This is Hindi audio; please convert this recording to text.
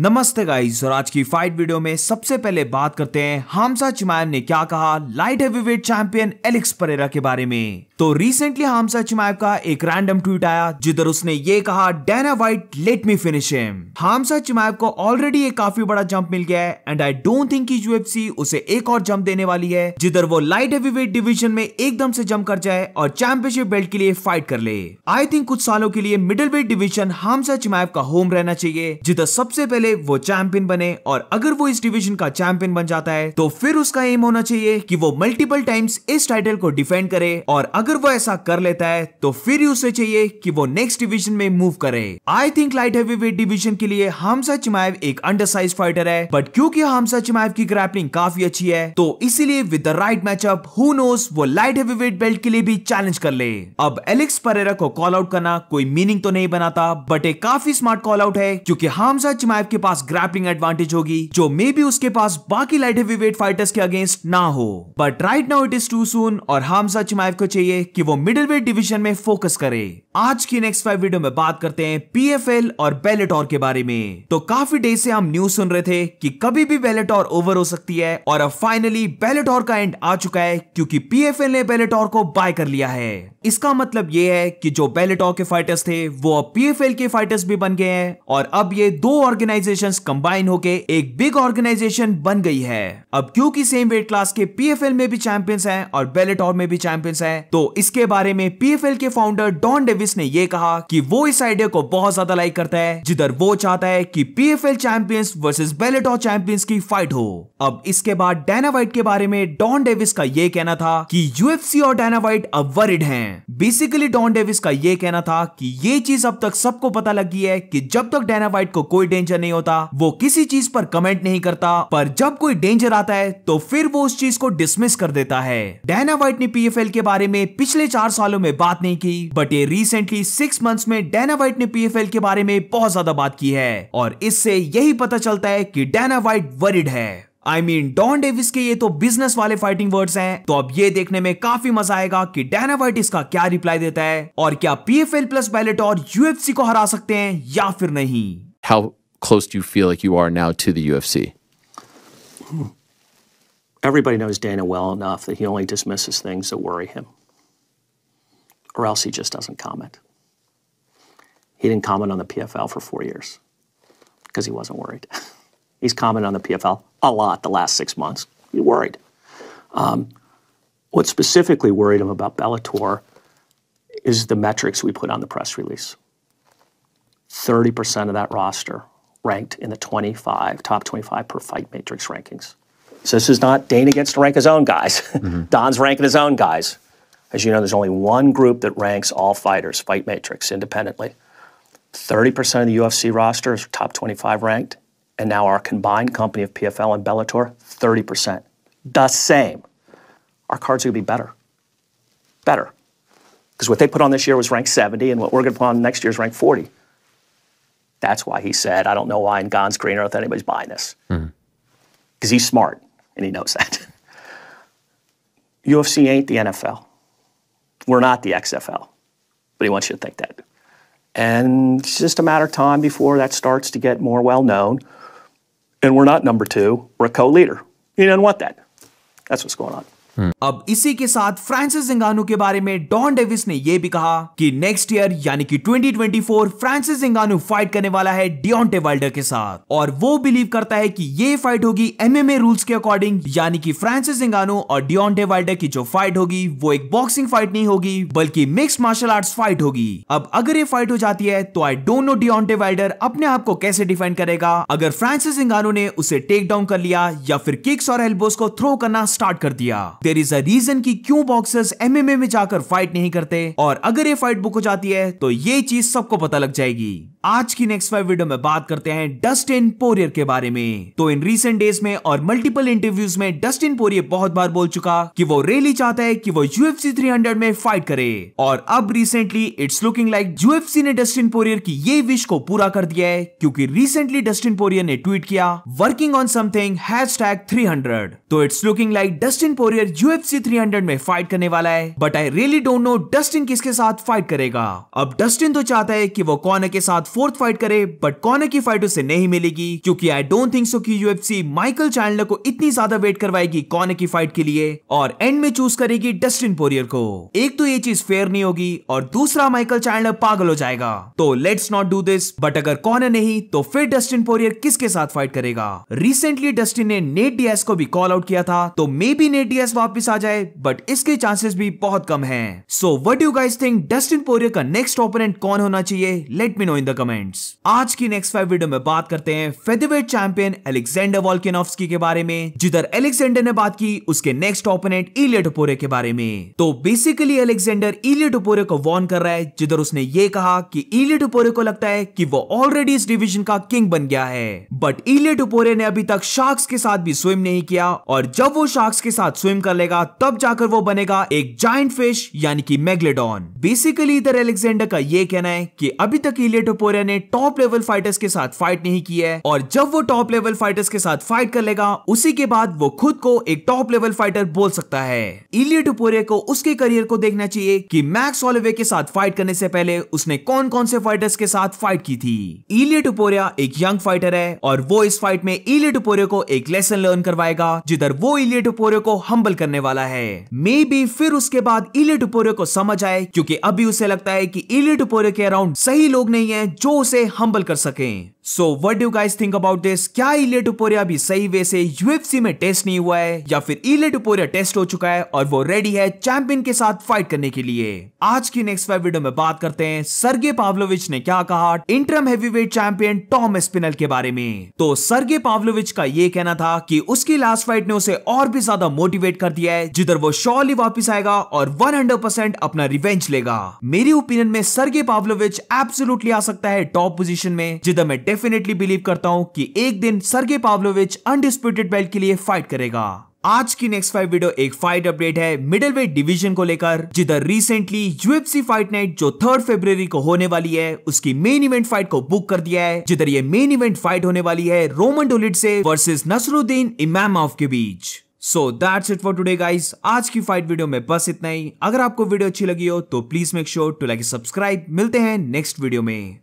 नमस्ते गाइस और आज की फाइट वीडियो में सबसे पहले बात करते हैं हामसा चिमायम ने क्या कहा light heavyweight champion Alex Pereira के बारे में तो रिसेंटली हमसा चिमाइव का एक रैंडम ट्वीट आया जिधर उसने ये कहा Dana White let me finish him Khamzat Chimaev को ऑलरेडी एक काफी बड़ा जंप मिल गया है एंड आई डोंट थिंक की यूएफसी उसे एक और जंप देने वाली है जिधर वो लाइट हेवीवेट डिवीजन में एकदम से जंप कर जाए और चैंपियनशिप बेल्ट के लिए फाइट कर ले आई थिंक कुछ सालों के लिए middleweight division Khamzat Chimaev का होम रहना चाहिए जिधर सबसे पहले वो चैंपियन बने और अगर वो इस डिवीजन का चैंपियन बन जाता है तो फिर उसका एम होना चाहिए कि वो मल्टीपल टाइम्स इस टाइटल को डिफेंड करे और अगर अगर वो ऐसा कर लेता है तो फिर उसे चाहिए कि वो नेक्स्ट डिवीजन में मूव करे I think light heavyweight division के लिए हमसा चिमाइव एक अंडर साइज फाइटर है बट क्योंकि हमसा चिमाइव की ग्रैपलिंग काफी अच्छी है तो इसीलिए with the right matchup who knows वो लाइट हैवी वेट बेल्ट के लिए भी चैलेंज कर ले अब एलेक्स परेरा को कॉल आउट करना कोई मीनिंग तो नहीं बनाता बट एक काफी स्मार्ट कॉल आउट है क्योंकि हमसा चिमाइव के पास ग्रैपलिंग एडवांटेज होगी जो मे बी उसके पास बाकी लाइट हैवी वेट फाइटर्स के अगेंस्ट ना हो but right now it is too soon और हमसा चिमाइव को चाहिए कि वो मिडिल वेट डिवीजन में फोकस करे आज की नेक्स्ट फाइव वीडियो में बात करते हैं पीएफएल और बेलेटोर के बारे में तो काफी डे से हम न्यूज सुन रहे थे कि कभी भी बेलेटोर ओवर हो सकती है और अब फाइनली बेलेटोर का एंड आ चुका है क्योंकि पीएफएल ने बेलेटोर को बाय कर लिया है इसका मतलब ये है कि जो बेलेटॉ के फाइटर्स थे वो अब पीएफएल के फाइटर्स भी बन गए हैं और अब ये दो ऑर्गेनाइजेशन कंबाइन होके एक बिग ऑर्गेनाइजेशन बन गई है अब क्योंकि सेम वेट क्लास के पीएफएल में भी चैंपियंस हैं और बेलेटॉर में भी चैंपियंस हैं तो इसके बारे में पीएफएल के फाउंडर डॉन डेविस ने ये कहा कि वो इस आइडिया को बहुत ज्यादा लाइक करता है जिधर वो चाहता है कि PFL champions versus Bellator champions की फाइट हो अब इसके बाद डायनावाइट के बारे में डॉन डेविस का ये कहना था कि यूएफसी और डायनावाइट अब वरिड हैं हैं बेसिकली डॉन डेविस का ये कहना था कि ये चीज अब तक सबको पता लग गई है कि जब तक डेना व्हाइट को कोई डेंजर नहीं होता वो किसी चीज पर कमेंट नहीं करता पर जब कोई डेंजर आता है तो फिर वो उस चीज को डिसमिस कर देता है डेना व्हाइट ने पीएफएल के बारे में पिछले चार सालों में बात नहीं की बट ये रिसेंटली सिक्स मंथ्स में डेना व्हाइट ने पीएफएल के बारे में बहुत ज्यादा बात की है और इससे यही पता चलता है कि डेना व्हाइट वरिड है आई मीन डॉन डेविस के ये तो बिजनेस वाले फाइटिंग वर्ड्स हैं तो अब ये देखने में काफी मजा आएगा कि डैना वाइट इसका क्या रिप्लाई देता है और क्या पीएफएल प्लस बैलेट और यूएफसी को हरा सकते हैं या फिर नहीं how close do you feel like you are now to the UFC? Everybody knows Dana well enough that he only dismisses things that worry him, or else he just doesn't comment. He didn't comment on the PFL for four years because he wasn't worried. He's commented on the PFL a lot the last six months. Be worried. Um, what specifically worried him about Bellator is the metrics we put on the press release. 30% of that roster ranked in the 25, top 25 per fight matrix rankings. So this is not Dana gets to rank his own guys. Mm-hmm. Don's ranking his own guys. As you know, there's only one group that ranks all fighters, Fight Matrix, independently. 30% of the UFC roster is top 25 ranked and now our combined company of PFL and Bellator, 30%. The same. Our cards are going to be better. Better. Because what they put on this year was ranked 70, and what we're going to put on next year is ranked 40. That's why he said, I don't know why in God's green earth anybody's buying this. Because mm-hmm. he's smart, and he knows that. UFC ain't the NFL. We're not the XFL. But he wants you to think that. And it's just a matter of time before that starts to get more well known and we're not number two, we're a co leader. You don't want that. That's what's going on. Hmm. अब इसी के साथ फ्रांसिस इंगानू के बारे में डॉन डेविस ने यह भी कहा कि नेक्स्ट ईयर यानी कि 2024 फ्रांसिस इंगानू फाइट करने वाला है डियोन्टे वाइल्डर के साथ और वो बिलीव करता है कि ये फाइट होगी एमएमए रूल्स के अकॉर्डिंग यानी कि फ्रांसिस इंगानू और डियोन्टे वाइल्डर की जो फाइट होगी वो एक बॉक्सिंग फाइट नहीं होगी बल्कि मिक्स मार्शल आर्ट्स फाइट होगी अब अगर ये फाइट हो जाती है तो I don't know Deontay Wilder अपने आप को कैसे डिफेंड करेगा अगर फ्रांसिस इंगानू ने उसे टेक डाउन कर लिया या फिर किक्स और एल्बोस को थ्रो करना स्टार्ट कर दिया देर इज अ रीजन की क्यों बॉक्सर्स एमएमए में जाकर फाइट नहीं करते और अगर ये फाइट बुक हो जाती है तो ये चीज सबको पता लग जाएगी आज की नेक्स्ट फाइव वीडियो में बात करते हैं डस्टिन पोरियर के बारे में तो इन रीसेंट डेज में और मल्टीपल इंटरव्यूज में डस्टिन पोरियर बहुत बार बोल चुका कि वो रेली चाहता है कि वो यूएफसी 300 में फाइट करे और अब recently it's looking like UFC ने डस्टिन पोरियर की ये विश को पूरा कर दिया है क्योंकि रिसेंटली डस्टिन पोरियर ने ट्वीट किया वर्किंग ऑन समथिंग हैश 300 तो it's looking like Dustin Poirier UFC 300 में फाइट करने वाला है but I really don't know Dustin किसके साथ फाइट करेगा अब डस्टिन तो चाहता है कि वो कॉनर के साथ फोर्थ फाइट करे बट कॉनर की फाइट उसे नहीं मिलेगी क्योंकि आई डोंट थिंक सो कि यूएफसी माइकल चैंडलर को इतनी ज्यादा वेट करवाएगी कॉनर की फाइट के लिए और एंड में चूज करेगी डस्टिन पोरियर को एक तो ये चीज फेयर नहीं होगी और दूसरा माइकल चैंडलर पागल हो जाएगा तो let's not do this but अगर कॉनर नहीं तो फिर डस्टिन पोरियर किसके साथ फाइट करेगा रिसेंटली डस्टिन ने नेट डियास को भी कॉल आउट किया था तो मे बी नेट डियास वापस आ जाए बट इसके चांसेस भी बहुत कम हैं। So what you guys think Dustin Poirier का नेक्स्ट ओपोनेंट कौन होना चाहिए let me know in the comments आज की नेक्स्ट फाइव वीडियो में बात करते हैं फेदरवेट चैंपियन एलेक्सेंडर वॉल्केनोव्स्की के बारे में जिधर एलेक्सेंडर ने बात की उसके नेक्स्ट ओपोनेंट इलिया टोपोरे के बारे में तो बेसिकली एलेक्सेंडर इलिया टोपोरे को वॉर्न कर रहा है जिधर उसने ये कहा कि इलिया टोपोरे को लगता है कि वो ऑलरेडी इस डिवीजन का किंग बन गया है बट इलिया टोपोरे ने अभी तक शार्क्स के साथ भी स्विम नहीं किया और जब वो शार्क्स के साथ स्विम कर लेगा तब जाकर वो बनेगा एक जाइंट फिश यानी कि मेगलेडॉन बेसिकली इधर एलेक्सेंडर का ये कहना है कि अभी तक इलेटोपोरिया ने टॉप लेवल फाइटर्स के साथ फाइट नहीं की है और जब वो टॉप लेवल फाइटर्स के साथ फाइट कर लेगा उसी के बाद वो खुद को एक टॉप लेवल फाइटर बोल सकता है इलेटोपोरिया को उसके करियर को देखना चाहिए कि मैक्स ऑलिवे के साथ फाइट करने से पहले उसने कौन कौन से फाइटर्स के साथ फाइट की थी इलेटोपोरिया एक यंग फाइटर है और वो इस फाइट में इलेटोपोरिया को एक लेसन लर्न करवाएगा जिधर वो इलेटोपोरिया को हम्बल करने वाला है मे बी फिर उसके बाद इले टुपोरियो को समझ आए क्योंकि अभी उसे लगता है कि इले टुपोरियो के अराउंड सही लोग नहीं है जो उसे हम्बल कर सके so what do guys think about this क्या इले टुपोरिया अभी सही वे से यूएफसी में टेस्ट नहीं हुआ है या फिर इले टुपोरिया टेस्ट हो चुका है और वो रेडी है चैंपियन के साथ फाइट करने के लिए आज की नेक्स्ट फाइव वीडियो में बात करते हैं सर्गे पावलोविच ने क्या कहा interim heavyweight champion Tom Aspinall के बारे में तो सर्गे पावलोविच का ये कहना था कि उसकी लास्ट फाइट ने उसे और भी ज्यादा मोटिवेट कर दिया है जिधर वो शॉली वापिस आएगा और 100% अपना रिवेंज लेगा मेरी ओपिनियन में सर्गे पावलोविच एब्सोलूटली आ सकता है टॉप पोजिशन में जिधर मैं डेफिनेटली बिलीव करता हूं कि एक दिन सर्गे पावलोविच अनडिस्प्यूटेड बेल्ट के लिए फाइट करेगा आज की नेक्स्ट फाइट वीडियो एक फाइट अपडेट है मिडिल वेट डिविजन को लेकर जिधर रिसेंटली यूएफसी फाइट नाइट जो थर्ड फेब्रवरी को होने वाली है उसकी मेन इवेंट फाइट को बुक कर दिया है जिधर ये मेन इवेंट फाइट होने वाली है रोमन डोलिट से वर्सेस नसरुद्दीन इमामोव के बीच so that's it for today guys आज की फाइट वीडियो में बस इतना ही अगर आपको वीडियो अच्छी लगी हो तो please make sure to like subscribe मिलते हैं नेक्स्ट वीडियो में